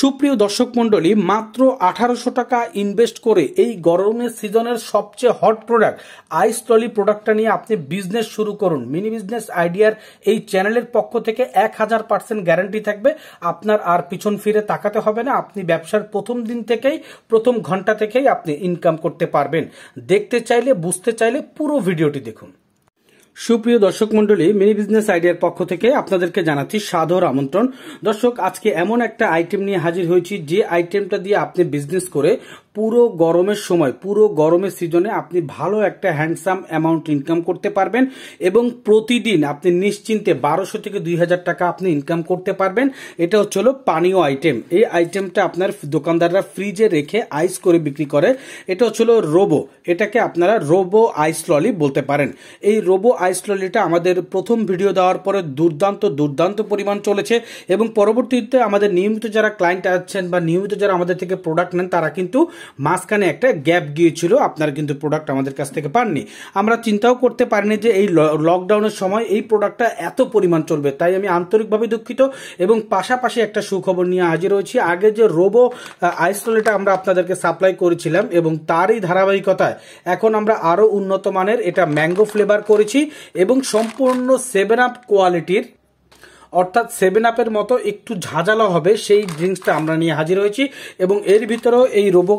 সুপ্রিয় দর্শক মন্ডলী মাত্র আঠারোশো টাকা ইনভেস্ট করে এই গরমের সিজনের সবচেয়ে হট প্রোডাক্ট আইস টলি প্রোডাক্টটা নিয়ে আপনি বিজনেস শুরু করুন মিনি বিজনেস আইডিয়ার এই চ্যানেলের পক্ষ থেকে এক হাজার পার্সেন্ট গ্যারান্টি থাকবে আপনার আর পিছন ফিরে তাকাতে হবে না আপনি ব্যবসার প্রথম দিন থেকেই প্রথম ঘন্টা থেকেই আপনি ইনকাম করতে পারবেন দেখতে চাইলে বুঝতে চাইলে পুরো ভিডিওটি দেখুন সুপ্রিয় দর্শক মন্ডলী মিনি বিজনেস আইডিয়ার পক্ষ থেকে আপনাদেরকে জানাচ্ছি সাদর আমন্ত্রণ দর্শক আজকে এমন একটা আইটেম নিয়ে হাজির হয়েছি যে আইটেমটা দিয়ে আপনি বিজনেস করে পুরো গরমের সময় পুরো গরমের সিজনে আপনি ভালো একটা হ্যান্ডসাম অ্যামাউন্ট ইনকাম করতে পারবেন এবং প্রতিদিন আপনি নিশ্চিন্তে বারোশো থেকে দুই হাজার টাকা আপনি ইনকাম করতে পারবেন এটা হচ্ছে হলো পানীয় আইটেম এই আইটেমটা আপনার দোকানদাররা ফ্রিজে রেখে আইস করে বিক্রি করে এটা হচ্ছে হলো রোবো এটাকে আপনারা রোবো আইস ললি বলতে পারেন এই রোবো আইস ললিটা আমাদের প্রথম ভিডিও দেওয়ার পরে দুর্দান্ত দুর্দান্ত পরিমাণ চলেছে এবং পরবর্তীতে আমাদের নিয়মিত যারা ক্লায়েন্ট আছেন বা নিয়মিত যারা আমাদের থেকে প্রোডাক্ট নেন তারা কিন্তু মাঝখানে একটা গ্যাপ গিয়েছিল আপনারা কিন্তু প্রোডাক্ট আমাদের কাছ থেকে পাননি আমরা চিন্তাও করতে পারিনি যে এই লকডাউনের সময় এই প্রোডাক্টটা এত পরিমাণ চলবে তাই আমি আন্তরিকভাবে দুঃখিত এবং পাশাপাশি একটা সুখবর নিয়ে হাজির হয়েছি আগে যে রোবো আইসোলেটা আমরা আপনাদেরকে সাপ্লাই করেছিলাম এবং তারই ধারাবাহিকতায় এখন আমরা আরও উন্নত মানের এটা ম্যাঙ্গো ফ্লেভার করেছি এবং সম্পূর্ণ সেভেন আপ কোয়ালিটির অর্থাৎ সেভেন আপের মতো একটু ঝাঁঝালো হবে সেই ড্রিঙ্কসটা আমরা নিয়ে হাজির হয়েছি এবং এর ভিতরেও এই রোবো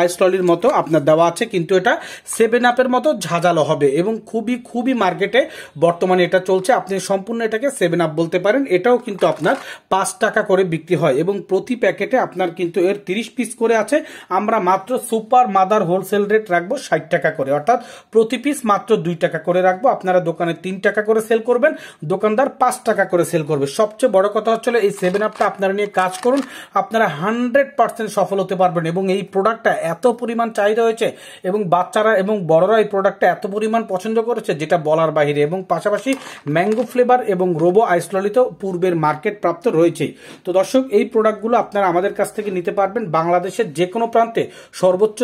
আইসলির মতো আপনার দেওয়া আছে কিন্তু এটা সেভেন আপের মতো ঝাঁঝালো হবে এবং খুবই খুবই মার্কেটে বর্তমানে এটা চলছে আপনি সম্পূর্ণ এটাকে সেভেন আপ বলতে পারেন এটাও কিন্তু আপনার পাঁচ টাকা করে বিক্রি হয় এবং প্রতি প্যাকেটে আপনার কিন্তু এর তিরিশ পিস করে আছে আমরা মাত্র সুপার মাদার হোলসেল রেট রাখবো ষাট টাকা করে অর্থাৎ প্রতি পিস মাত্র দুই টাকা করে রাখবো আপনারা দোকানে তিন টাকা করে সেল করবেন দোকানদার পাঁচ টাকা করে সেল করবে সবচেয়ে বড় কথা হচ্ছে এই সেভেন আপটা আপনারা নিয়ে কাজ করুন আপনারা হান্ড্রেড পার্সেন্ট সফল হতে পারবেন এবং এই প্রোডাক্টটা এত পরিমাণ চাহিদা হয়েছে এবং বাচ্চারা এবং বড়রা এই প্রোডাক্টটা এত পরিমাণ পছন্দ করেছে যেটা বলার বাহিরে এবং পাশাপাশি ম্যাঙ্গো ফ্লেভার এবং রোবো আইসললিত পূর্বের মার্কেট প্রাপ্ত রয়েছেই তো দর্শক এই প্রোডাক্টগুলো আপনারা আমাদের কাছ থেকে নিতে পারবেন বাংলাদেশের যে কোনো প্রান্তে সর্বোচ্চ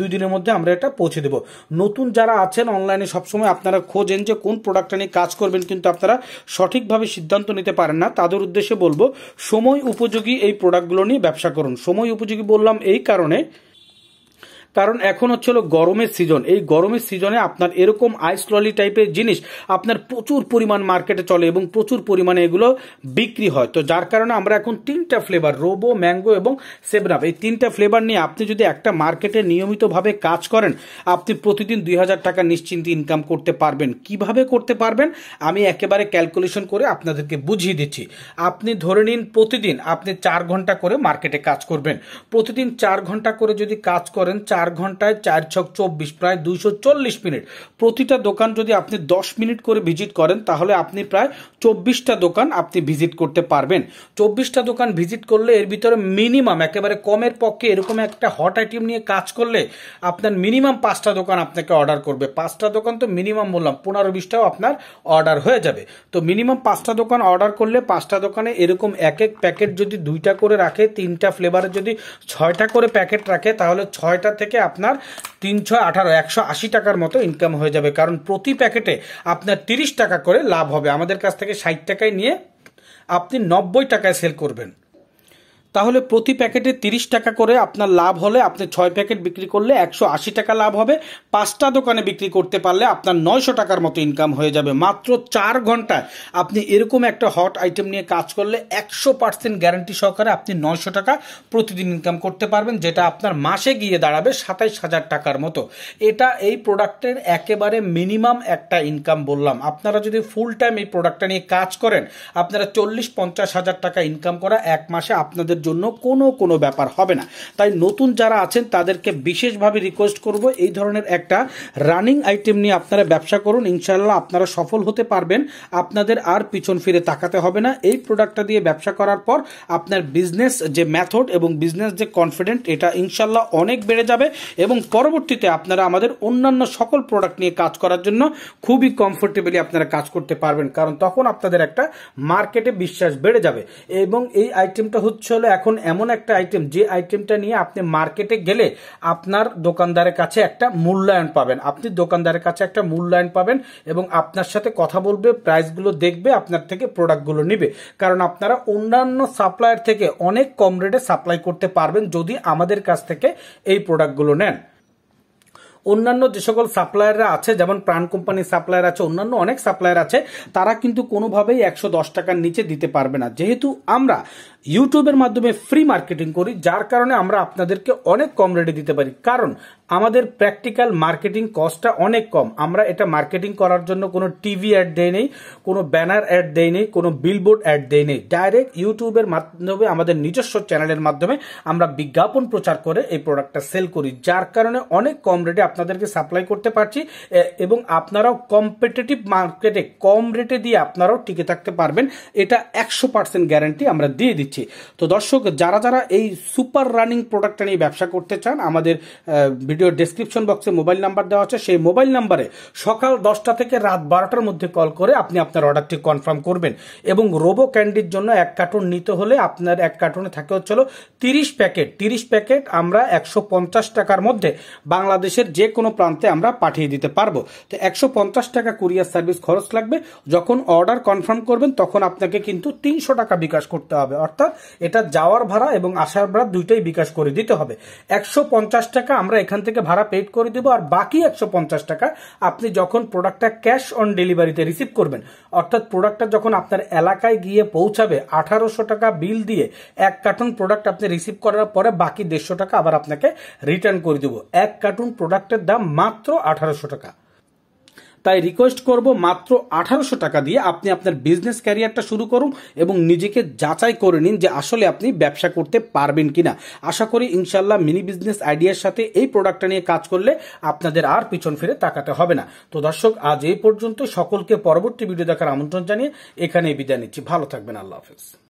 দুই দিনের মধ্যে আমরা এটা পৌঁছে দেব নতুন যারা আছেন অনলাইনে সবসময় আপনারা খোঁজেন যে কোন প্রোডাক্টটা নিয়ে কাজ করবেন কিন্তু আপনারা সঠিক সঠিকভাবে সিদ্ধান্ত নিতে পারেন না তাদের উদ্দেশ্যে বলবো সময় উপযোগী এই প্রোডাক্টগুলো নিয়ে ব্যবসা করুন সময় উপযোগী বললাম এই কারণে কারণ এখন হচ্ছে হলো গরমের সিজন এই গরমের সিজনে আপনার এরকম আইস ললি টাইপের জিনিস আপনার প্রচুর পরিমাণ মার্কেটে চলে এবং প্রচুর পরিমাণে এগুলো বিক্রি হয় তো যার কারণে আমরা এখন তিনটা ফ্লেভার রোবো ম্যাঙ্গো এবং সেভেনাপ এই তিনটা ফ্লেভার নিয়ে আপনি যদি একটা মার্কেটে নিয়মিতভাবে কাজ করেন আপনি প্রতিদিন দুই হাজার টাকা নিশ্চিন্তে ইনকাম করতে পারবেন কিভাবে করতে পারবেন আমি একেবারে ক্যালকুলেশন করে আপনাদেরকে বুঝিয়ে দিচ্ছি আপনি ধরে নিন প্রতিদিন আপনি চার ঘন্টা করে মার্কেটে কাজ করবেন প্রতিদিন চার ঘন্টা করে যদি কাজ করেন চার চার ঘন্টায় চার ছক চব্বিশ প্রায় দুইশো চল্লিশ মিনিট প্রতিটা দোকান যদি আপনি দশ মিনিট করে ভিজিট করেন তাহলে আপনি প্রায় চব্বিশটা দোকান আপনি ভিজিট করতে পারবেন চব্বিশটা দোকান ভিজিট করলে এর ভিতরে মিনিমাম একেবারে কমের পক্ষে এরকম একটা হট আইটেম নিয়ে কাজ করলে আপনার মিনিমাম পাঁচটা দোকান আপনাকে অর্ডার করবে পাঁচটা দোকান তো মিনিমাম বললাম পনেরো বিশটাও আপনার অর্ডার হয়ে যাবে তো মিনিমাম পাঁচটা দোকান অর্ডার করলে পাঁচটা দোকানে এরকম এক এক প্যাকেট যদি দুইটা করে রাখে তিনটা ফ্লেভারের যদি ছয়টা করে প্যাকেট রাখে তাহলে ছয়টা থেকে থেকে আপনার তিনশো আঠারো একশো আশি টাকার মতো ইনকাম হয়ে যাবে কারণ প্রতি প্যাকেটে আপনার তিরিশ টাকা করে লাভ হবে আমাদের কাছ থেকে ষাট টাকায় নিয়ে আপনি নব্বই টাকায় সেল করবেন তাহলে প্রতি প্যাকেটে তিরিশ টাকা করে আপনার লাভ হলে আপনি ছয় প্যাকেট বিক্রি করলে একশো আশি টাকা লাভ হবে পাঁচটা দোকানে বিক্রি করতে পারলে আপনার নয়শো টাকার মতো ইনকাম হয়ে যাবে মাত্র চার ঘন্টায় আপনি এরকম একটা হট আইটেম নিয়ে কাজ করলে একশো পার্সেন্ট গ্যারান্টি সহকারে আপনি নয়শো টাকা প্রতিদিন ইনকাম করতে পারবেন যেটা আপনার মাসে গিয়ে দাঁড়াবে সাতাইশ হাজার টাকার মতো এটা এই প্রোডাক্টের একেবারে মিনিমাম একটা ইনকাম বললাম আপনারা যদি ফুল টাইম এই প্রোডাক্টটা নিয়ে কাজ করেন আপনারা চল্লিশ পঞ্চাশ হাজার টাকা ইনকাম করা এক মাসে আপনাদের জন্য কোনো কোনো ব্যাপার হবে না তাই নতুন যারা আছেন তাদেরকে বিশেষভাবে রিকোয়েস্ট করব এই ধরনের একটা রানিং আইটেম নিয়ে আপনারা ব্যবসা করুন ইনশাল্লাহ আপনারা সফল হতে পারবেন আপনাদের আর পিছন ফিরে তাকাতে হবে না এই প্রোডাক্টটা দিয়ে ব্যবসা করার পর আপনার বিজনেস যে ম্যাথড এবং বিজনেস যে কনফিডেন্ট এটা ইনশাল্লাহ অনেক বেড়ে যাবে এবং পরবর্তীতে আপনারা আমাদের অন্যান্য সকল প্রোডাক্ট নিয়ে কাজ করার জন্য খুবই কমফোর্টেবলি আপনারা কাজ করতে পারবেন কারণ তখন আপনাদের একটা মার্কেটে বিশ্বাস বেড়ে যাবে এবং এই আইটেমটা হচ্ছে হলো এখন এমন একটা আইটেম যে আইটেমটা নিয়ে আপনি মার্কেটে গেলে আপনার দোকানদারের কাছে একটা মূল্যায়ন পাবেন আপনি দোকানদারের কাছে একটা মূল্যায়ন পাবেন এবং আপনার সাথে কথা বলবে প্রাইসগুলো দেখবে আপনার থেকে প্রোডাক্টগুলো নিবে কারণ আপনারা অন্যান্য সাপ্লায়ার থেকে অনেক কম রেটে সাপ্লাই করতে পারবেন যদি আমাদের কাছ থেকে এই প্রোডাক্টগুলো নেন অন্যান্য যে সকল সাপ্লায়াররা আছে যেমন প্রাণ কোম্পানির সাপ্লায়ার আছে অন্যান্য অনেক সাপ্লায়ার আছে তারা কিন্তু কোনোভাবেই একশো দশ টাকার নিচে দিতে পারবে না যেহেতু আমরা ইউটিউবের মাধ্যমে ফ্রি মার্কেটিং করি যার কারণে আমরা আপনাদেরকে অনেক কম রেটে দিতে পারি কারণ আমাদের প্র্যাকটিক্যাল মার্কেটিং কস্টটা অনেক কম আমরা এটা মার্কেটিং করার জন্য কোনো টিভি অ্যাড দেয় নেই কোনো ব্যানার অ্যাড দেয় নেই কোনো বিলবোর্ড অ্যাড দেয় নেই ডাইরেক্ট ইউটিউবের মাধ্যমে আমাদের নিজস্ব চ্যানেলের মাধ্যমে আমরা বিজ্ঞাপন প্রচার করে এই প্রোডাক্টটা সেল করি যার কারণে অনেক কম রেটে আপনাদেরকে সাপ্লাই করতে পারছি এবং আপনারাও কম্পিটিটিভ মার্কেটে কম রেটে দিয়ে আপনারাও টিকে থাকতে পারবেন এটা একশো পার্সেন্ট গ্যারান্টি আমরা দিয়ে দিচ্ছি দিচ্ছি তো দর্শক যারা যারা এই সুপার রানিং প্রোডাক্টটা নিয়ে ব্যবসা করতে চান আমাদের ভিডিও ডেসক্রিপশন বক্সে মোবাইল নাম্বার দেওয়া আছে সেই মোবাইল নাম্বারে সকাল দশটা থেকে রাত বারোটার মধ্যে কল করে আপনি আপনার অর্ডারটি কনফার্ম করবেন এবং রোবো ক্যান্ডির জন্য এক কার্টুন নিতে হলে আপনার এক কার্টুনে থাকে হচ্ছিল তিরিশ প্যাকেট তিরিশ প্যাকেট আমরা একশো পঞ্চাশ টাকার মধ্যে বাংলাদেশের যে কোনো প্রান্তে আমরা পাঠিয়ে দিতে পারবো তো একশো পঞ্চাশ টাকা কুরিয়ার সার্ভিস খরচ লাগবে যখন অর্ডার কনফার্ম করবেন তখন আপনাকে কিন্তু তিনশো টাকা বিকাশ করতে হবে অর্থাৎ অর্থাৎ এটা যাওয়ার ভাড়া এবং আসার ভাড়া দুইটাই বিকাশ করে দিতে হবে একশো পঞ্চাশ টাকা আমরা এখান থেকে ভাড়া পেড করে দেবো আর বাকি একশো পঞ্চাশ টাকা আপনি যখন প্রোডাক্টটা ক্যাশ অন ডেলিভারিতে রিসিভ করবেন অর্থাৎ প্রোডাক্টটা যখন আপনার এলাকায় গিয়ে পৌঁছাবে আঠারোশো টাকা বিল দিয়ে এক কার্টুন প্রোডাক্ট আপনি রিসিভ করার পরে বাকি দেড়শো টাকা আবার আপনাকে রিটার্ন করে দেবো এক কার্টুন প্রোডাক্টের দাম মাত্র আঠারোশো টাকা তাই রিকোয়েস্ট করব মাত্র আঠারোশো টাকা দিয়ে আপনি আপনার বিজনেস ক্যারিয়ারটা শুরু করুন এবং নিজেকে যাচাই করে নিন যে আসলে আপনি ব্যবসা করতে পারবেন কিনা আশা করি ইনশাল্লাহ মিনি বিজনেস আইডিয়ার সাথে এই প্রোডাক্টটা নিয়ে কাজ করলে আপনাদের আর পিছন ফিরে তাকাতে হবে না তো দর্শক আজ এই পর্যন্ত সকলকে পরবর্তী ভিডিও দেখার আমন্ত্রণ জানিয়ে এখানেই বিদায় নিচ্ছি ভালো থাকবেন আল্লাহ হাফেজ